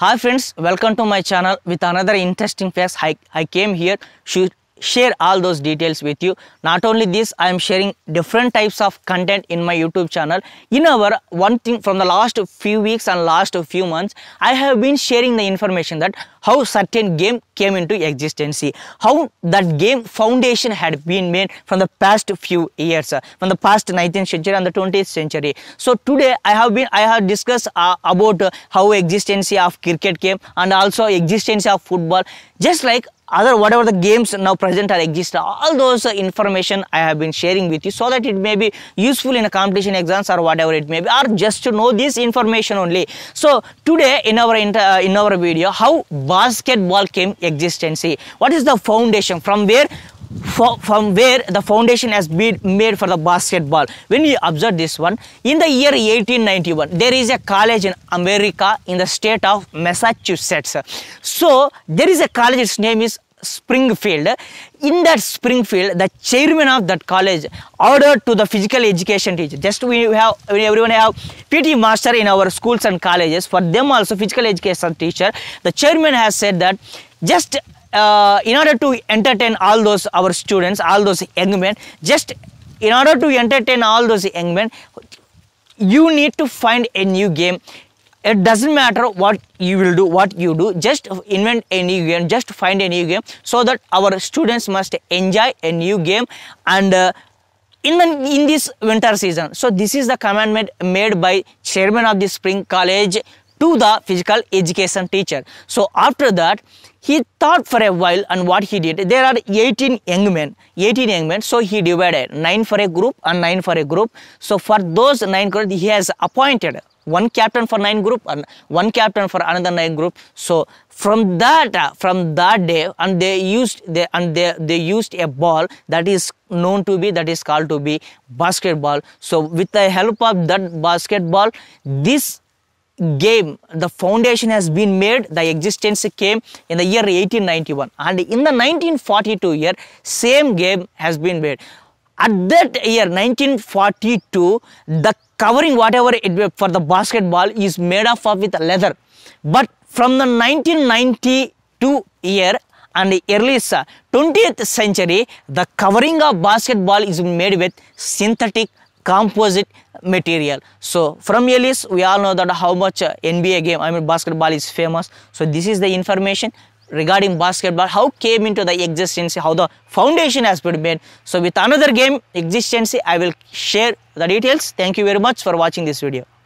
Hi friends, welcome to my channel with another interesting face. I, I came here share all those details with you not only this i am sharing different types of content in my youtube channel in our one thing from the last few weeks and last few months i have been sharing the information that how certain game came into existence how that game foundation had been made from the past few years from the past 19th century and the 20th century so today i have been i have discussed uh, about uh, how existence of cricket came and also existence of football just like other whatever the games now present or exist all those information i have been sharing with you so that it may be useful in a competition exams or whatever it may be or just to know this information only so today in our inter, uh, in our video how basketball came existence what is the foundation from where for, from where the foundation has been made for the basketball. When you observe this one, in the year 1891, there is a college in America in the state of Massachusetts. So there is a college, its name is Springfield. In that Springfield, the chairman of that college ordered to the physical education teacher. Just we have everyone have PT master in our schools and colleges. For them also physical education teacher. The chairman has said that just uh, in order to entertain all those our students, all those young men, just in order to entertain all those young men, you need to find a new game. It doesn't matter what you will do, what you do, just invent a new game, just find a new game so that our students must enjoy a new game and uh, in, the, in this winter season. So this is the commandment made by chairman of the spring college to the physical education teacher. So after that, he thought for a while and what he did, there are 18 young men, 18 young men, so he divided 9 for a group and 9 for a group. So for those 9 groups, he has appointed one captain for 9 group and one captain for another 9 group. So from that, from that day, and they used, they, and they, they used a ball that is known to be that is called to be basketball so with the help of that basketball this game the foundation has been made the existence came in the year 1891 and in the 1942 year same game has been made at that year 1942 the covering whatever it for the basketball is made up of with leather but from the 1992 year and early 20th century the covering of basketball is made with synthetic composite material. So from Ellis, we all know that how much uh, NBA game, I mean basketball is famous. So this is the information regarding basketball, how came into the existence, how the foundation has been made. So with another game existence, I will share the details. Thank you very much for watching this video.